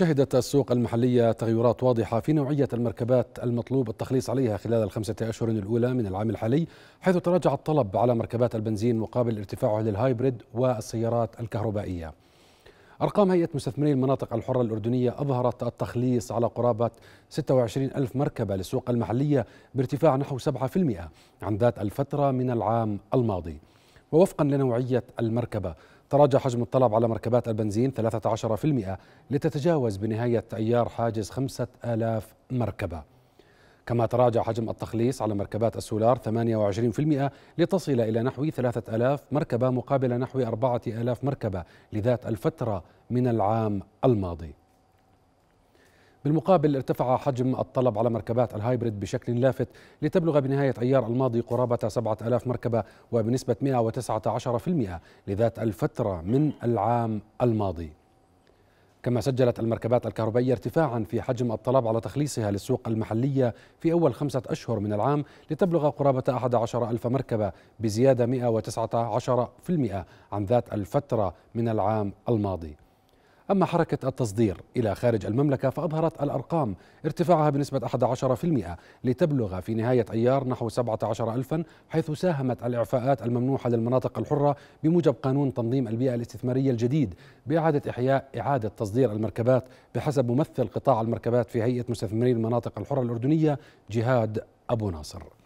شهدت السوق المحلية تغيرات واضحة في نوعية المركبات المطلوب التخليص عليها خلال الخمسة أشهر الأولى من العام الحالي حيث تراجع الطلب على مركبات البنزين مقابل ارتفاعه للهايبريد والسيارات الكهربائية أرقام هيئة مستثمري المناطق الحرة الأردنية أظهرت التخليص على قرابة 26 ألف مركبة للسوق المحلية بارتفاع نحو 7% عن ذات الفترة من العام الماضي ووفقا لنوعية المركبة تراجع حجم الطلب على مركبات البنزين 13% لتتجاوز بنهاية أيار حاجز 5000 مركبة كما تراجع حجم التخليص على مركبات السولار 28% لتصل إلى نحو 3000 مركبة مقابل نحو 4000 مركبة لذات الفترة من العام الماضي بالمقابل ارتفع حجم الطلب على مركبات الهايبريد بشكل لافت لتبلغ بنهاية أيار الماضي قرابة 7000 مركبة وبنسبة 119% لذات الفترة من العام الماضي كما سجلت المركبات الكهربائية ارتفاعا في حجم الطلب على تخليصها للسوق المحلية في أول خمسة أشهر من العام لتبلغ قرابة 11 ألف مركبة بزيادة 119% عن ذات الفترة من العام الماضي أما حركة التصدير إلى خارج المملكة فأظهرت الأرقام ارتفاعها بنسبة 11% لتبلغ في نهاية أيار نحو 17 ألفا حيث ساهمت الإعفاءات الممنوحة للمناطق الحرة بموجب قانون تنظيم البيئة الاستثمارية الجديد بإعادة إحياء إعادة تصدير المركبات بحسب ممثل قطاع المركبات في هيئة مستثمري المناطق الحرة الأردنية جهاد أبو ناصر